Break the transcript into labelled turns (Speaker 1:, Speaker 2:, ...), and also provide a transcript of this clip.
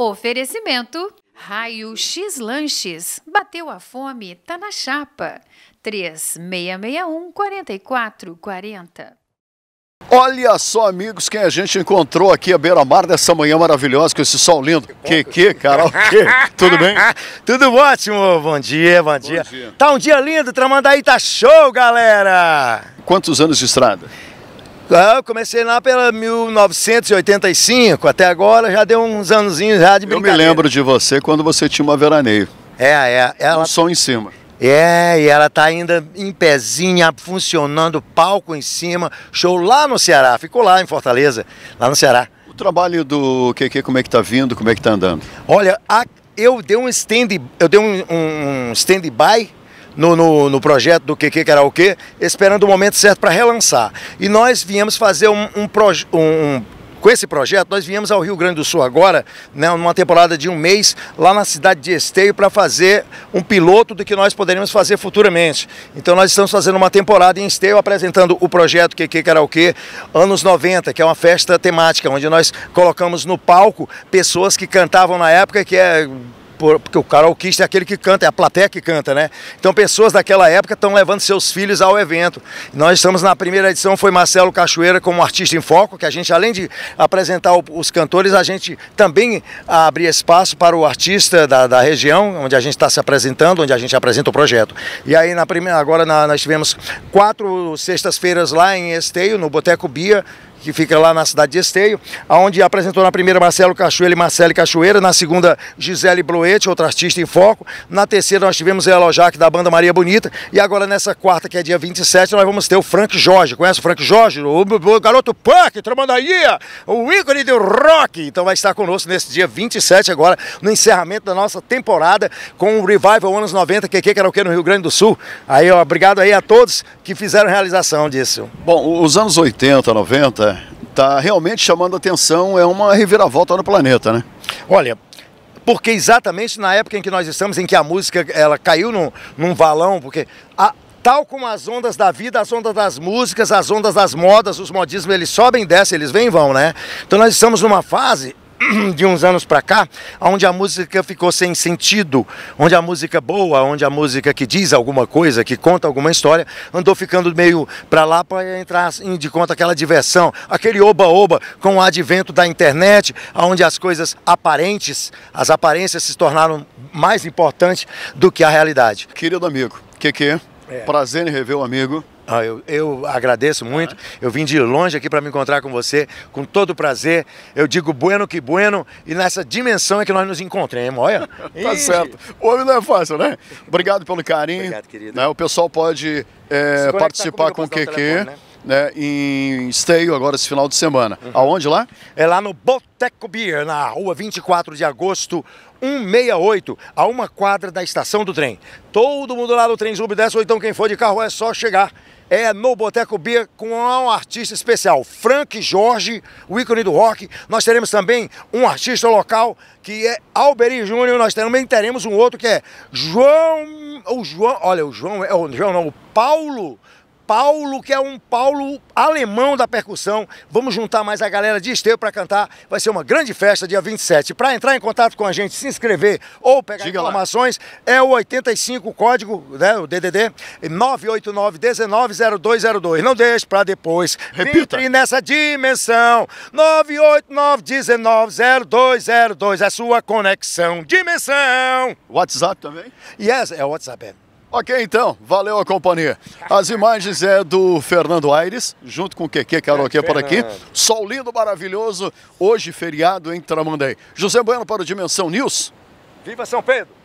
Speaker 1: Oferecimento: Raio X Lanches. Bateu a fome, tá na chapa. 3661 4440. Olha só, amigos, quem a gente encontrou aqui à beira-mar dessa
Speaker 2: manhã maravilhosa, com esse sol lindo. Que Kiki, Carol, tudo bem? tudo ótimo, bom dia, bom dia. Bom dia. Tá um dia lindo, Tramandaí tá show, galera! Quantos anos de estrada? Ah, eu comecei lá pela 1985, até agora já deu uns anozinhos já de brincadeira. Eu me lembro de você quando você tinha uma veraneio. É, é. Ela... Um som em cima. É, e ela tá ainda em pezinha, funcionando, palco em cima, show lá no Ceará, ficou lá em Fortaleza, lá no Ceará. O trabalho do QQ, como é que tá vindo, como é que tá andando? Olha, a, eu dei um stand, eu dei um, um stand-by no, no, no, projeto do que o Karaokê, esperando o momento certo para relançar. E nós viemos fazer um, um, um, com esse projeto, nós viemos ao Rio Grande do Sul agora, né, numa temporada de um mês, lá na cidade de Esteio, para fazer um piloto do que nós poderíamos fazer futuramente. Então nós estamos fazendo uma temporada em Esteio, apresentando o projeto QQ Karaokê Anos 90, que é uma festa temática, onde nós colocamos no palco pessoas que cantavam na época, que é por, porque o karaokista é aquele que canta, é a plateia que canta, né? Então pessoas daquela época estão levando seus filhos ao evento. Nós estamos na primeira edição, foi Marcelo Cachoeira como artista em foco, que a gente, além de apresentar os cantores, a gente também abre espaço para o artista da, da região, onde a gente está se apresentando, onde a gente apresenta o projeto. E aí, na primeira, agora na, nós tivemos quatro sextas-feiras lá em Esteio, no Boteco Bia, que fica lá na cidade de Esteio, onde apresentou na primeira Marcelo Cachoeira e Marcele Cachoeira, na segunda Gisele Bloete, outra artista em foco, na terceira nós tivemos a Elojac da banda Maria Bonita, e agora nessa quarta, que é dia 27, nós vamos ter o Frank Jorge, conhece o Frank Jorge? O, o garoto punk, Tramandaria, o ícone do rock, então vai estar conosco nesse dia 27 agora, no encerramento da nossa temporada com o Revival Anos 90, que o Karaokê no Rio Grande do Sul, aí ó, obrigado aí a todos que fizeram realização disso. Bom,
Speaker 1: os anos 80, 90,
Speaker 2: está realmente chamando atenção, é uma reviravolta no planeta, né? Olha, porque exatamente na época em que nós estamos, em que a música ela caiu num, num valão, porque a, tal como as ondas da vida, as ondas das músicas, as ondas das modas, os modismos, eles sobem e descem, eles vêm e vão, né? Então nós estamos numa fase de uns anos para cá, onde a música ficou sem sentido, onde a música boa, onde a música que diz alguma coisa, que conta alguma história, andou ficando meio para lá para entrar assim, de conta aquela diversão, aquele oba-oba com o advento da internet, onde as coisas aparentes, as aparências se tornaram mais importantes do que a realidade. Querido amigo, que que é. Prazer em rever o amigo. Ah, eu, eu, agradeço muito. Eu vim de longe aqui para me encontrar com você, com todo prazer. Eu digo bueno que bueno, e nessa dimensão é que nós nos encontramos, olha. tá certo. O homem não é fácil, né?
Speaker 1: Obrigado pelo carinho. Obrigado, querido. Né? O pessoal pode é, participar com o QQ. Né?
Speaker 2: né? em Esteio agora esse final de semana. Uhum. Aonde lá? É lá no Boteco Beer, na rua 24 de agosto, 168, a uma quadra da estação do trem. Todo mundo lá no trem Zub desce, ou então quem for de carro é só chegar é no Boteco B com um artista especial, Frank Jorge, o ícone do rock. Nós teremos também um artista local que é Alberi Júnior. Nós também teremos um outro que é João, o João, olha, o João é o João não, o Paulo Paulo, que é um Paulo alemão da percussão. Vamos juntar mais a galera de Esteio para cantar. Vai ser uma grande festa, dia 27. Para entrar em contato com a gente, se inscrever ou pegar Diga informações, lá. é o 85, o código, né, o DDD, 989-190202. Não deixe para depois. Repita. Entre nessa dimensão, 989-190202. A sua conexão. Dimensão. WhatsApp também? Yes, é o WhatsApp, é. Ok, então, valeu
Speaker 1: a companhia. As imagens é do Fernando Aires, junto com o Keke Caroquê é, por aqui. Sol lindo, maravilhoso, hoje feriado em Tramandaí. José Bueno para o Dimensão News. Viva São Pedro!